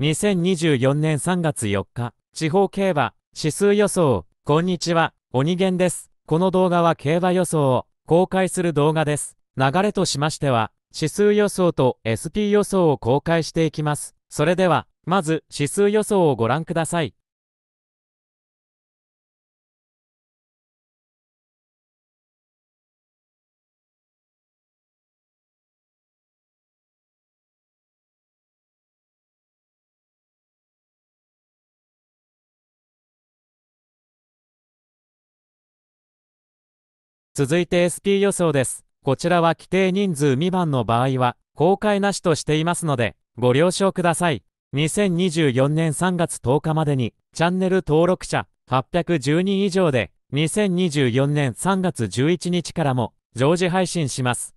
2024年3月4日、地方競馬、指数予想、こんにちは、鬼源です。この動画は競馬予想を公開する動画です。流れとしましては、指数予想と SP 予想を公開していきます。それでは、まず指数予想をご覧ください。続いて SP 予想です。こちらは規定人数未満の場合は、公開なしとしていますので、ご了承ください。2024年3月10日までに、チャンネル登録者810人以上で、2024年3月11日からも、常時配信します。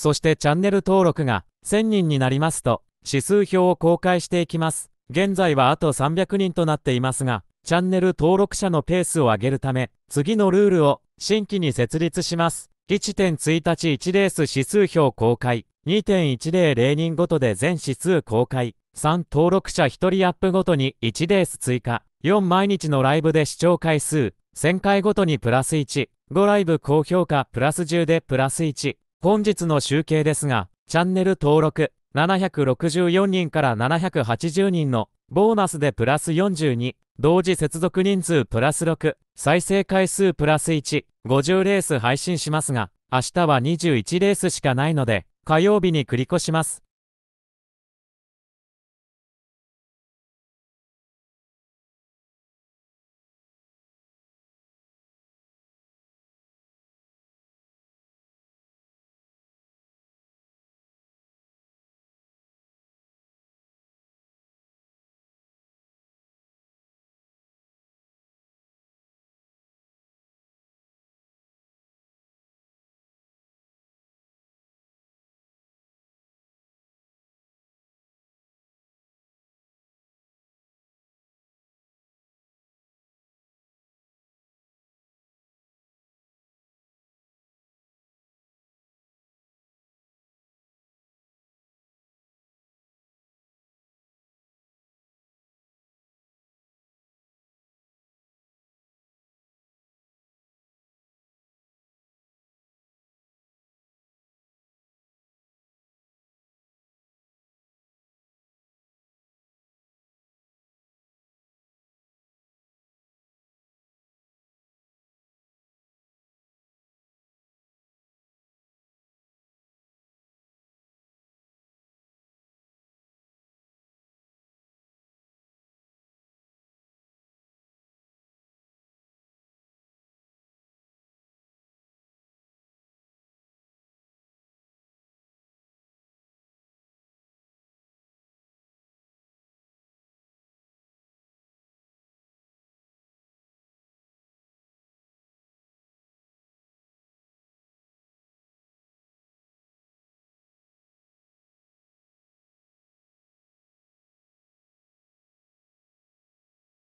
そしてチャンネル登録が1000人になりますと、指数表を公開していきます。現在はあと300人となっていますが、チャンネル登録者のペースを上げるため、次のルールを新規に設立します。1 1日1レース指数表公開。2.100人ごとで全指数公開。3登録者1人アップごとに1レース追加。4毎日のライブで視聴回数。1000回ごとにプラス1。5ライブ高評価プラス10でプラス1。本日の集計ですが、チャンネル登録764人から780人のボーナスでプラス42、同時接続人数プラス6、再生回数プラス1、50レース配信しますが、明日は21レースしかないので、火曜日に繰り越します。